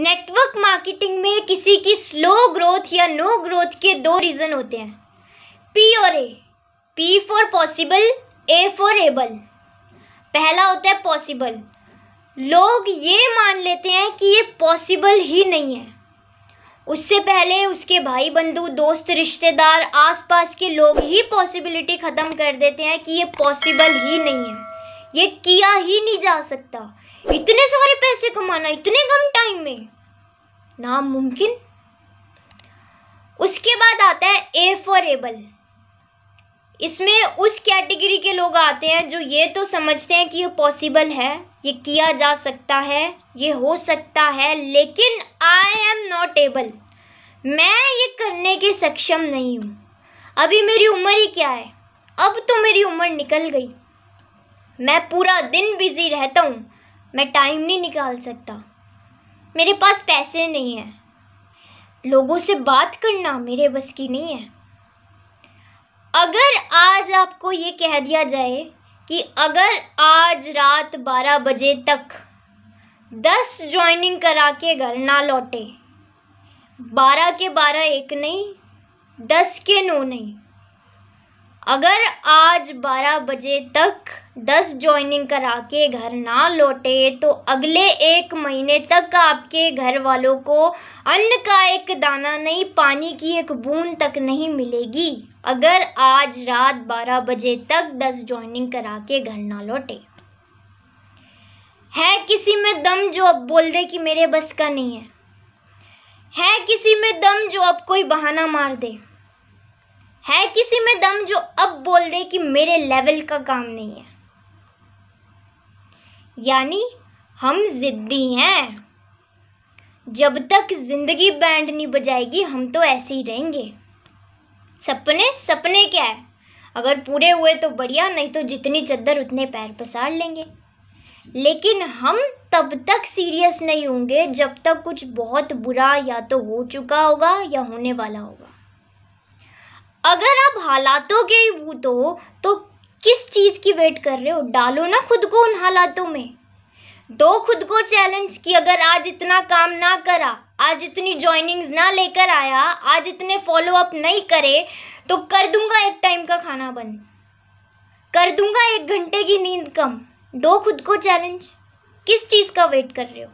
network marketing में किसी की स्लो ग्रोथ या नो ग्रोथ के दो रीज़न होते हैं पी और A P for possible A for able पहला होता है पॉसिबल लोग ये मान लेते हैं कि ये पॉसिबल ही नहीं है उससे पहले उसके भाई बंधु दोस्त रिश्तेदार आसपास के लोग ही पॉसिबिलिटी ख़त्म कर देते हैं कि ये पॉसिबल ही नहीं है ये किया ही नहीं जा सकता इतने सारे पैसे कमाना इतने कम टाइम में नामुमकिन उसके बाद आता है ए फॉर एबल इसमें उस कैटेगरी के लोग आते हैं जो ये तो समझते हैं कि ये पॉसिबल है ये किया जा सकता है ये हो सकता है लेकिन आई एम नॉट एबल मैं ये करने के सक्षम नहीं हूँ अभी मेरी उम्र ही क्या है अब तो मेरी उम्र निकल गई मैं पूरा दिन बिज़ी रहता हूँ मैं टाइम नहीं निकाल सकता मेरे पास पैसे नहीं हैं लोगों से बात करना मेरे बस की नहीं है अगर आज आपको ये कह दिया जाए कि अगर आज रात 12 बजे तक 10 ज्वाइनिंग करा के घर ना लौटे 12 के 12 एक नहीं 10 के नौ नहीं अगर आज 12 बजे तक दस ज्वाइनिंग करा के घर ना लौटे तो अगले एक महीने तक आपके घर वालों को अन्न का एक दाना नहीं पानी की एक बूंद तक नहीं मिलेगी अगर आज रात 12 बजे तक दस ज्वाइनिंग करा के घर ना लौटे है किसी में दम जो अब बोल दे कि मेरे बस का नहीं है है किसी में दम जो अब कोई बहाना मार दे है किसी में दम जो अब बोल दे कि मेरे लेवल का काम नहीं है यानी हम ज़िद्दी हैं जब तक ज़िंदगी बैंड नहीं बजाएगी हम तो ऐसे ही रहेंगे सपने सपने क्या है अगर पूरे हुए तो बढ़िया नहीं तो जितनी चद्दर उतने पैर पसार लेंगे लेकिन हम तब तक सीरियस नहीं होंगे जब तक कुछ बहुत बुरा या तो हो चुका होगा या होने वाला होगा अगर आप हालातों के भूत हो तो किस चीज़ की वेट कर रहे हो डालो ना खुद को उन हालातों में दो खुद को चैलेंज कि अगर आज इतना काम ना करा आज इतनी ज्वाइनिंग्स ना लेकर आया आज इतने फॉलो अप नहीं करे तो कर दूंगा एक टाइम का खाना बंद कर दूंगा एक घंटे की नींद कम दो खुद को चैलेंज किस चीज़ का वेट कर रहे हो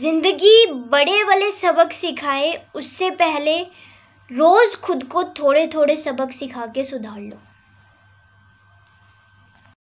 जिंदगी बड़े वाले सबक सिखाए उससे पहले रोज़ खुद को थोड़े थोड़े सबक सिखा के सुधार लो